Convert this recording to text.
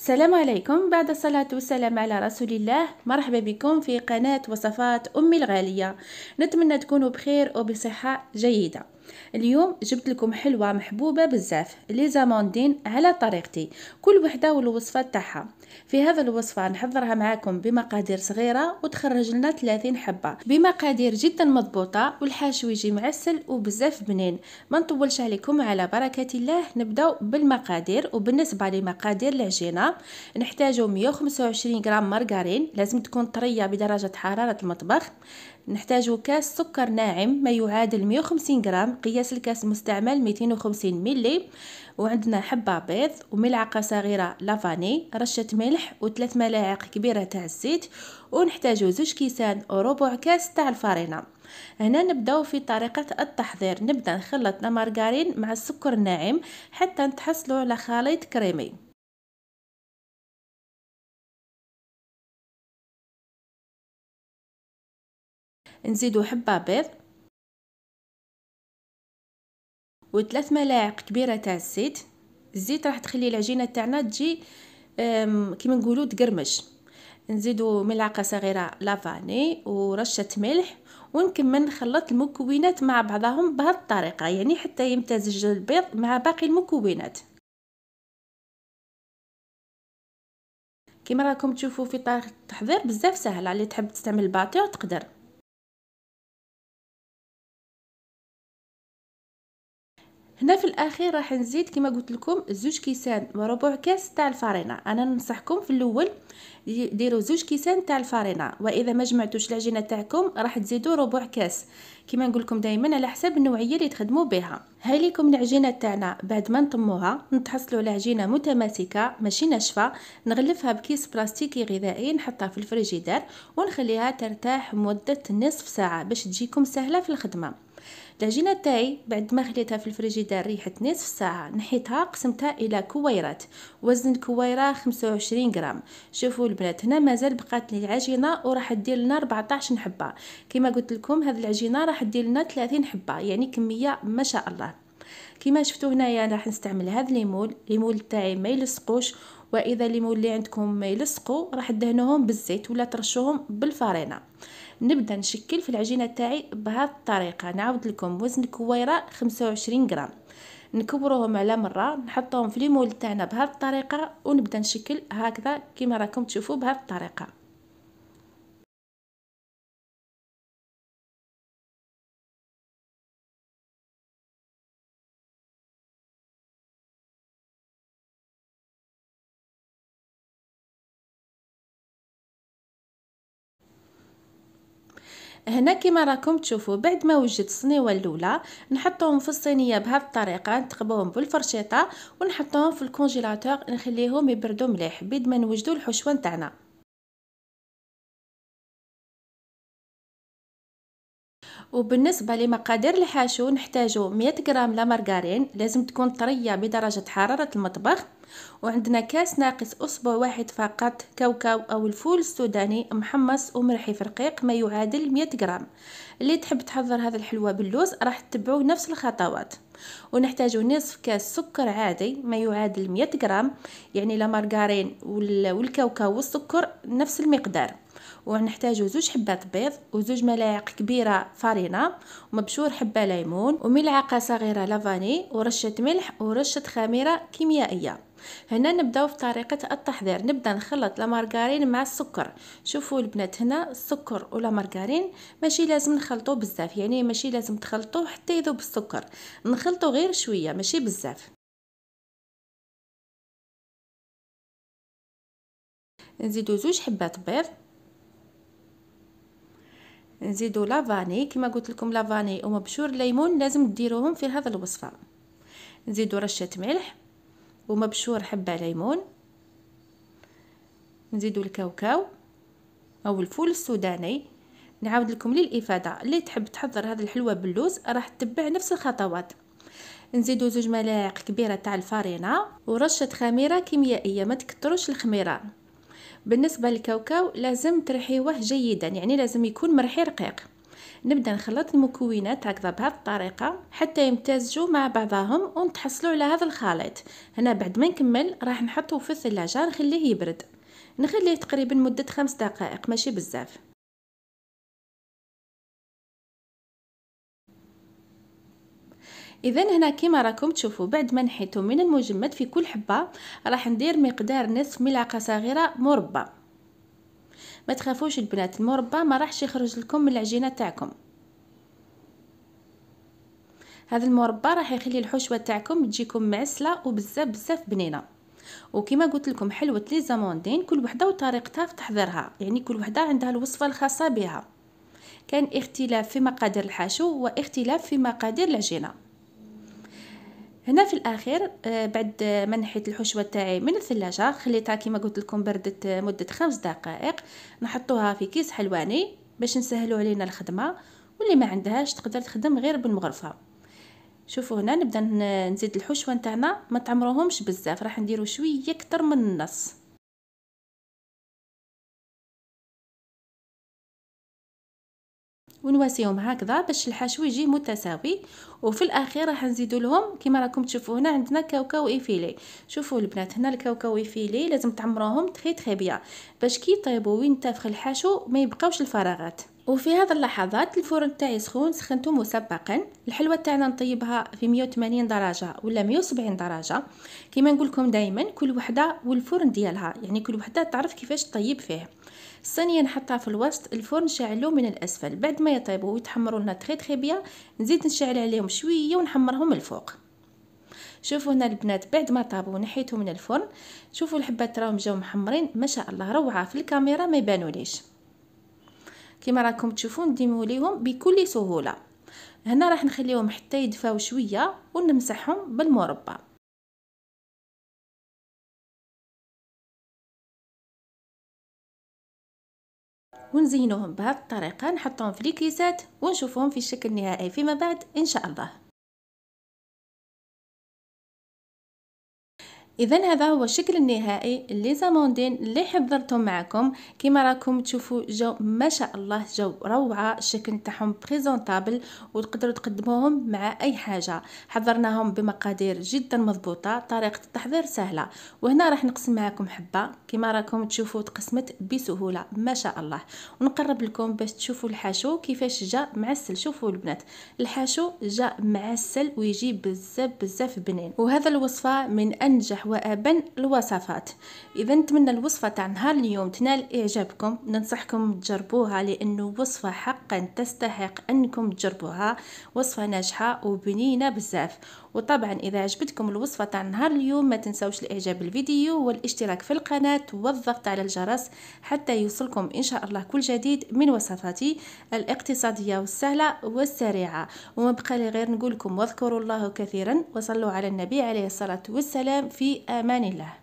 السلام عليكم بعد الصلاة والسلام على رسول الله مرحبا بكم في قناة وصفات أمي الغالية نتمنى تكونوا بخير وبصحة جيدة اليوم جبت لكم حلوه محبوبه بزاف لي زاموندين على طريقتي كل وحده والوصفه تاعها في هذا الوصفه نحضرها معاكم بمقادير صغيره وتخرج لنا 30 حبه بمقادير جدا مضبوطه والحشو يجي معسل وبزاف بنين ما نطولش عليكم على بركه الله نبداو بالمقادير وبالنسبه لمقادير العجينه نحتاجو 125 غرام مارغرين لازم تكون طريه بدرجه حراره المطبخ نحتاج كاس سكر ناعم ما يعادل 150 غرام قياس الكاس المستعمل 250 ملي وعندنا حبة بيض وملعقة صغيرة لافاني رشة ملح وثلاث ملاعق كبيرة تاع الزيت ونحتاج زوج كيسان وربع كاس تاع الفرينة هنا نبداو في طريقة التحضير نبدا نخلط المارغرين مع السكر الناعم حتى نتحصلوا على خليط كريمي نزيدو حبة بيض وثلاث ملاعق كبيرة تاع الزيت الزيت راح تخلي العجينة تاعنا تجي كيما نقولو تقرمش نزيدو ملعقة صغيرة لافاني ورشة ملح ونكمل نخلط المكونات مع بعضهم بهذه الطريقة يعني حتى يمتزج البيض مع باقي المكونات كما راكم تشوفوا في طريقه التحضير بزاف سهله اللي تحب تستعمل باتور تقدر هنا في الاخير راح نزيد كما قلت لكم زوج كيسان وربع كاس تاع الفرينه انا ننصحكم في الاول ديروا زوج كيسان تاع الفرينه واذا ما جمعتوش العجينه تاعكم راح تزيدوا ربع كاس كما نقول لكم دائما على حسب النوعيه اللي تخدموا بها هاي العجينه تاعنا بعد ما نطموها نتحصلوا على عجينه متماسكه ماشي ناشفه نغلفها بكيس بلاستيكي غذائي نحطها في الفريجيدار ونخليها ترتاح مده نصف ساعه باش تجيكم سهله في الخدمه العجينه تاعي بعد ما خليتها في الفريجيدار ريحت نصف ساعه نحيتها قسمتها الى كويرات وزن الكويره 25 غرام شوفوا البنات هنا مازال بقات لي العجينه وراح دير لنا 14 حبه كما قلت لكم هذه العجينه راح دير لنا 30 حبه يعني كميه ما شاء الله كما شفتوا هنايا يعني راح نستعمل هذا الليمول ليمول تاعي ما يلصقوش واذا الليمول اللي عندكم ما يلصقوا راح تدهنوهم بالزيت ولا ترشوهم بالفرينه نبدا نشكل في العجينه تاعي بهذه الطريقه نعاود لكم وزن الكويره 25 غرام نكبروهم على مره نحطوهم في مول تاعنا بهذه الطريقه ونبدا نشكل هكذا كما راكم تشوفوا بهذه الطريقه هنا كما راكم تشوفوا بعد ما وجدت الصنيوه الاولى نحطوهم في الصينيه بهذه الطريقه نتقبوهم بالفرشيطه ونحطوهم في الكونجيلاتور نخليهم يبردوا مليح بيد ما نوجدوا الحشوه نتاعنا وبالنسبه لمقادير الحاشو نحتاجو 100 غرام لا لازم تكون طريه بدرجه حراره المطبخ وعندنا كاس ناقص اصبع واحد فقط كاوكاو او الفول السوداني محمص ومرحي في رقيق ما يعادل 100 غرام اللي تحب تحضر هذا الحلوى باللوز راح تتبعوا نفس الخطوات ونحتاج نصف كاس سكر عادي ما يعادل 100 غرام يعني لا والكاوكاو والسكر نفس المقدار ونحتاجو زوج حبات بيض وزوج ملاعق كبيره فارينة ومبشور حبه ليمون وملعقه صغيره لافاني ورشه ملح ورشه خميره كيميائيه هنا نبداو في طريقه التحضير نبدا نخلط لا مع السكر شوفوا البنات هنا السكر ولا مارغارين ماشي لازم نخلطو بزاف يعني ماشي لازم تخلطوه حتى يذوب السكر نخلطو غير شويه ماشي بزاف نزيدو زوج حبات بيض نزيدو لافاني كما قلت لكم لافاني ومبشور الليمون لازم ديروهم في هذا الوصفه نزيدو رشه ملح ومبشور حبه ليمون نزيدو الكاوكاو او الفول السوداني نعاود لكم للافاده اللي تحب تحضر هذا الحلوه باللوز راح تتبع نفس الخطوات نزيدو زوج ملاعق كبيره تاع الفارينه ورشه خميره كيميائيه ما تكتروش الخميره بالنسبه للكاوكاو لازم ترحيوه جيدا يعني لازم يكون مرحي رقيق نبدا نخلط المكونات هكذا بهذه الطريقه حتى يمتزجوا مع بعضهم ونتحصلوا على هذا الخليط هنا بعد ما نكمل راح نحطه في الثلاجه نخليه يبرد نخليه تقريبا مده خمس دقائق ماشي بزاف اذا هنا كما راكم تشوفوا بعد ما نحيتو من المجمد في كل حبه راح ندير مقدار نصف ملعقه صغيره مربى ما تخافوش البنات المربى ما راحش يخرج لكم من العجينه تاعكم هذا المربى راح يخلي الحشوه تاعكم تجيكم معسله وبزاف بزاف بنينه وكما قلت لكم حلوه لي زاموندين كل وحده وطريقتها في تحضيرها يعني كل وحده عندها الوصفه الخاصه بها كان اختلاف في مقادير الحشو واختلاف في مقادير العجينه هنا في الاخير آه، بعد ما نحيت الحشوه تاعي من الثلاجه خليتها كيما قلت لكم بردت مده خمس دقائق نحطوها في كيس حلواني باش نسهلوا علينا الخدمه واللي ما عندهاش تقدر تخدم غير بالمغرفه شوفوا هنا نبدا نزيد الحشوه نتاعنا ما تعمروهمش بزاف راح نديرو شويه اكثر من النص ونواسيهم هكذا باش الحشو يجي متساوي وفي الاخير راح نزيدو لهم كما راكم تشوفوا هنا عندنا كاوكاو ايفيلي شوفوا البنات هنا الكاوكاو ايفيلي لازم تعمروهم تخي تخي بيان باش كي يطيبوا وينتفخ الحشو ما يبقاوش الفراغات وفي هذه اللحظات الفرن تاعي سخون سخنته مسبقا الحلوه تاعنا نطيبها في 180 درجه ولا 170 درجه كما نقول لكم دائما كل وحده والفرن ديالها يعني كل وحده تعرف كيفاش تطيب فيه الصينيه نحطها في الوسط الفرن شعلو من الاسفل بعد ما يطيبوا ويتحمروا لنا تري تري بيان نزيد نشعل عليهم شويه ونحمرهم الفوق شوفوا هنا البنات بعد ما طابوا نحيتهم من الفرن شوفوا الحبات راهم جاو محمرين ما شاء الله روعه في الكاميرا ما يبانوليش كما راكم تشوفون نديمو ليهم بكل سهوله هنا راح نخليهم حتى يدفاو شويه ونمسحهم بالمربى ونزينوهم بهذه الطريقه نحطهم في الكيسات ونشوفوهم في الشكل النهائي فيما بعد ان شاء الله اذا هذا هو الشكل النهائي لي زاموندين اللي حضرتهم معكم كما راكم تشوفوا جو ما شاء الله جو روعه الشكل تاعهم بريزونطابل وتقدروا تقدموهم مع اي حاجه حضرناهم بمقادير جدا مضبوطه طريقه التحضير سهله وهنا راح نقسم معكم حبه كما راكم تشوفوا تقسمت بسهوله ما شاء الله ونقرب لكم باش تشوفوا الحشو كيفاش جا معسل شوفوا البنات الحشو جا معسل ويجي بزاف بزاف بنين وهذا الوصفه من انجح وأبا الوصفات إذا نتمنى الوصفة تاع نهار اليوم تنال إعجابكم ننصحكم تجربوها لأنه وصفة حقا تستحق أنكم تجربوها وصفة ناجحة وبنينة بزاف وطبعا إذا عجبتكم الوصفة تاع نهار اليوم ما تنسوش الإعجاب بالفيديو والاشتراك في القناة والضغط على الجرس حتى يوصلكم إن شاء الله كل جديد من وصفاتي الاقتصادية والسهلة والسريعة وما بقى لي غير نقولكم واذكروا الله كثيرا وصلوا على النبي عليه الصلاة والسلام في أمان الله